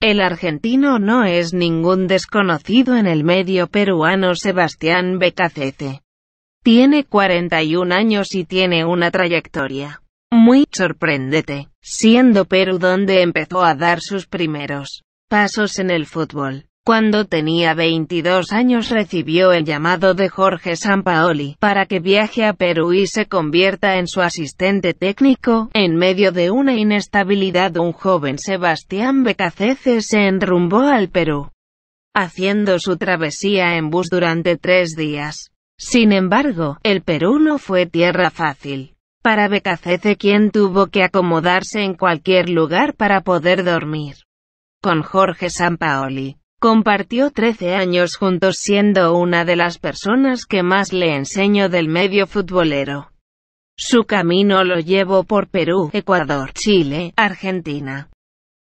El argentino no es ningún desconocido en el medio peruano Sebastián Becacete. Tiene 41 años y tiene una trayectoria muy sorprendente, siendo Perú donde empezó a dar sus primeros pasos en el fútbol. Cuando tenía 22 años recibió el llamado de Jorge Sampaoli para que viaje a Perú y se convierta en su asistente técnico. En medio de una inestabilidad un joven Sebastián Becacece se enrumbó al Perú, haciendo su travesía en bus durante tres días. Sin embargo, el Perú no fue tierra fácil. Para Becacece quien tuvo que acomodarse en cualquier lugar para poder dormir. Con Jorge Sampaoli, Compartió 13 años juntos siendo una de las personas que más le enseño del medio futbolero. Su camino lo llevó por Perú, Ecuador, Chile, Argentina.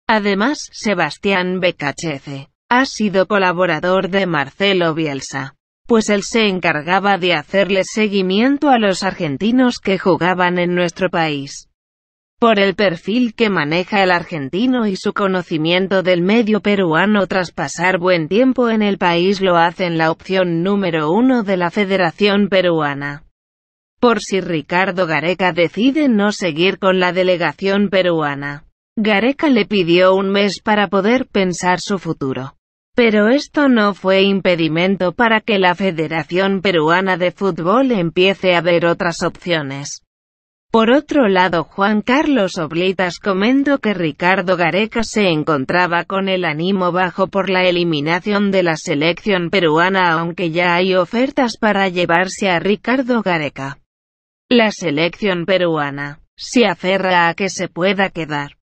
Además, Sebastián Becachece ha sido colaborador de Marcelo Bielsa, pues él se encargaba de hacerle seguimiento a los argentinos que jugaban en nuestro país. Por el perfil que maneja el argentino y su conocimiento del medio peruano tras pasar buen tiempo en el país lo hacen la opción número uno de la Federación Peruana. Por si Ricardo Gareca decide no seguir con la delegación peruana. Gareca le pidió un mes para poder pensar su futuro. Pero esto no fue impedimento para que la Federación Peruana de Fútbol empiece a ver otras opciones. Por otro lado Juan Carlos Oblitas comentó que Ricardo Gareca se encontraba con el ánimo bajo por la eliminación de la selección peruana aunque ya hay ofertas para llevarse a Ricardo Gareca. La selección peruana se aferra a que se pueda quedar.